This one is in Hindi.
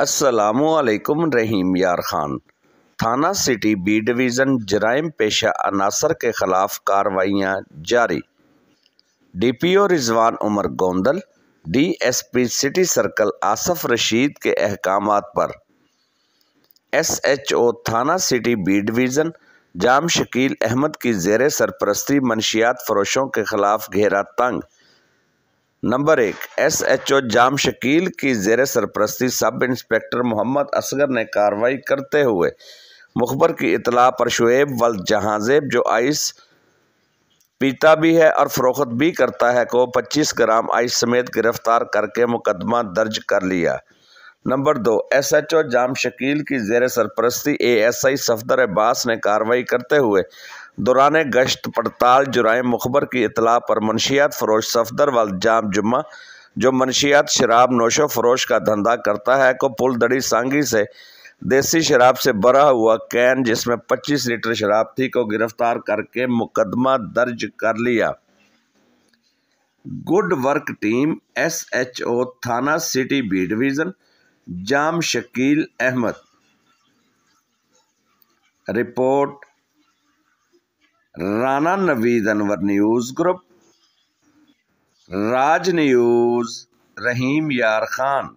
असलकुम रहीम यार खान थाना सिटी बी डिवीज़न जराइम पेशा अनासर के ख़िलाफ़ कार्रवाइयाँ जारी D P O Rizwan Umar Gondal D S P city circle Asif Rashid के अहकाम पर एस एच ओ थाना city B division Jam Shakeel Ahmed की जेर सरपरस्ती मनशियात फरोशों के ख़िलाफ़ घेरा तंग नंबर एक S H O Jam Shakeel की जेर सरपरस्ती सब इंस्पेक्टर मोहम्मद असगर ने कार्रवाई करते हुए मुखबर की इतला पर शुएब वल जहाजेब जो आइस पीता भी है और फरोख्त भी करता है को 25 ग्राम आइस समेत गिरफ्तार करके मुकदमा दर्ज कर लिया नंबर दो S H O Jam Shakeel की जेर सरपरस्ती A S I Safdar Abbas ने कार्रवाई करते हुए दौरान गश्त पड़ताल जुराम मुखबर की इतला पर मनशियात फरोश सफदर वाल जाम जुम्मा जो मनशियात शराब नोशो फरोश का धंधा करता है को पुल दड़ी सांगी से देसी शराब से भरा हुआ कैन जिसमें 25 लीटर शराब थी को गिरफ्तार करके मुकदमा दर्ज कर लिया गुड वर्क टीम एसएचओ थाना city B division Jam Shakeel Ahmed report Rana Naveed Anwar news group Raj news Rahim Yar Khan